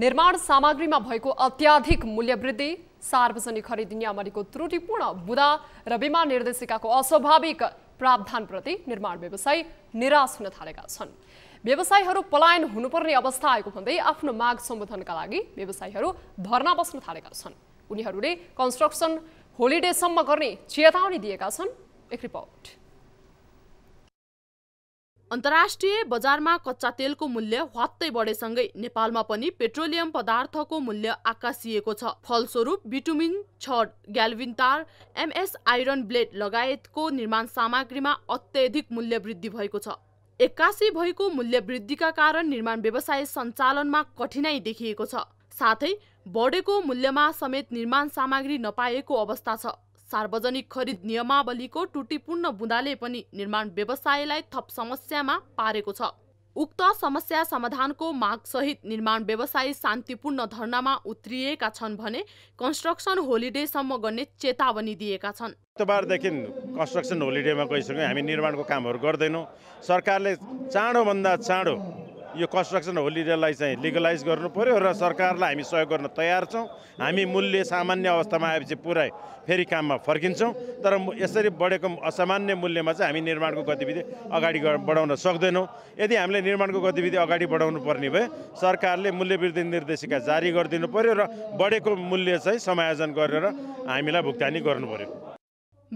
निर्माण सामग्रीमा भएको अत्याधिक मूल्यवृद्धि सार्वजनिक खरिद नियामरीको त्रुटिपूर्ण बुदा र बिमा निर्देशिकाको अस्वाभाविक प्रावधानप्रति निर्माण व्यवसायी निराश हुन थालेका छन् व्यवसायीहरू पलायन हुनुपर्ने अवस्था आएको भन्दै आफ्नो माग सम्बोधनका लागि व्यवसायीहरू धर्ना बस्न थालेका छन् उनीहरूले कन्स्ट्रक्सन होलिडेसम्म गर्ने चेतावनी दिएका छन् एक रिपोर्ट अन्तर्राष्ट्रिय बजारमा कच्चा तेलको मूल्य हत्तै बढेसँगै नेपालमा पनि पेट्रोलियम पदार्थको मूल्य आकाशिएको छ फलस्वरूप बिटुमिन छड ग्याल्भिन एमएस आइरन ब्लेड लगायतको निर्माण सामग्रीमा अत्यधिक मूल्य वृद्धि भएको छ एक्कासी भएको मूल्य वृद्धिका कारण निर्माण व्यवसाय सञ्चालनमा कठिनाइ देखिएको छ साथै बढेको मूल्यमा समेत निर्माण सामग्री नपाएको अवस्था छ सार्वजनिक खरिद नियमावलीको टुटीपूर्ण बुँदाले पनि निर्माण व्यवसायलाई थप समस्यामा पारेको छ उक्त समस्या समाधानको मागसहित निर्माण व्यवसाय शान्तिपूर्ण धरनामा उत्रिएका छन् भने कन्स्ट्रक्सन होलिडेसम्म गर्ने चेतावनी दिएका छन् आइतबारदेखि कन्स्ट्रक्सन होलिडेमा गइसक्यो हामी निर्माणको कामहरू गर्दैनौँ सरकारले चाँडोभन्दा चाँडो यो कन्स्ट्रक्सन होलिडेलाई चाहिँ लिगलाइज गर्नु पऱ्यो र सरकारलाई हामी सहयोग गर्न तयार छौँ हामी मूल्य सामान्य अवस्थामा आएपछि पुरै फेरि काममा फर्किन्छौँ तर यसरी बढेको असामान्य मूल्यमा चाहिँ हामी निर्माणको गतिविधि अगाडि बढाउन सक्दैनौँ यदि हामीले निर्माणको गतिविधि अगाडि बढाउनु पर्ने भए सरकारले मूल्य वृद्धि निर्देशिका जारी गरिदिनु पऱ्यो र बढेको मूल्य चाहिँ समायोजन गरेर हामीलाई भुक्तानी गर्नु पऱ्यो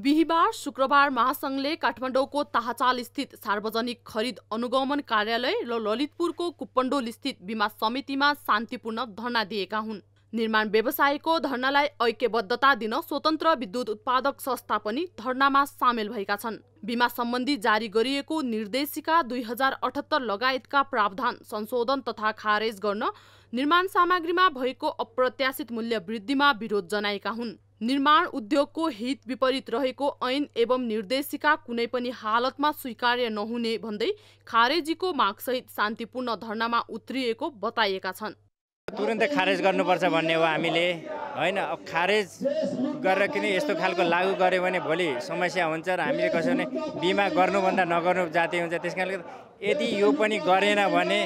बिहिबार शुक्रबार महासङ्घले काठमाडौँको ताहाचाल स्थित सार्वजनिक खरिद अनुगमन कार्यालय र ललितपुरको कुपण्डोल स्थित बिमा समितिमा शान्तिपूर्ण धरना दिएका हुन् निर्माण व्यवसायको धरनालाई ऐक्यबद्धता दिन स्वतन्त्र विद्युत उत्पादक संस्था पनि धरनामा सामेल भएका छन् बिमा सम्बन्धी जारी गरिएको निर्देशिका दुई हजार अठहत्तर लगायतका प्रावधान संशोधन तथा खारेज गर्न निर्माण सामग्रीमा भएको अप्रत्याशित मूल्य वृद्धिमा विरोध जनाएका हुन् निर्माण उद्योगको हित विपरीत रहेको ऐन एवं निर्देशिका कुनै पनि हालतमा स्वीकार्य नहुने भन्दै खारेजीको मागसहित शान्तिपूर्ण धरनामा उत्रिएको बताइएका छन् तुरन्तै खारेज गर्नुपर्छ भन्ने हो हामीले होइन अब खारेज गरेर किन यस्तो खालको लागु गऱ्यो भने भोलि समस्या हुन्छ र हामीले कसो भने बिमा गर्नुभन्दा नगर्नु जाति हुन्छ त्यस कारणले यदि यो पनि गरेन भने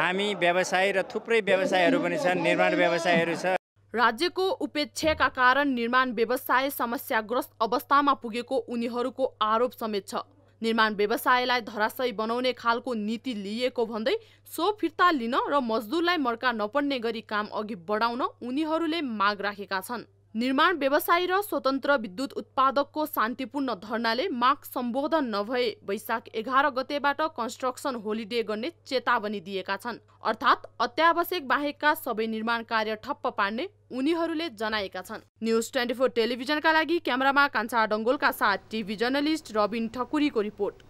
हामी व्यवसाय र थुप्रै व्यवसायहरू पनि छन् निर्माण व्यवसायहरू छ राज्यको उपेक्षाका कारण निर्माण व्यवसाय समस्याग्रस्त अवस्थामा पुगेको उनीहरूको आरोप समेत छ निर्माण व्यवसायलाई धराशय बनाउने खालको नीति लिएको भन्दै सो फिर्ता लिन र मजदुरलाई मर्का नपर्ने गरी काम अघि बढाउन उनीहरूले माग राखेका छन् निर्माण व्यवसायी र स्वतन्त्र विद्युत उत्पादकको शान्तिपूर्ण धरनाले माग सम्बोधन नभए वैशाख एघार गतेबाट कन्स्ट्रक्सन होलिडे गर्ने चेतावनी दिएका छन् अर्थात् अत्यावश्यक बाहेकका सबै निर्माण कार्य ठप्प पार्ने उनीहरूले जनाएका छन् न्युज ट्वेन्टी फोर टेलिभिजनका लागि क्यामेरामा कान्छा डङ्गोलका साथ टिभी जर्नलिस्ट रबिन ठकुरीको रिपोर्ट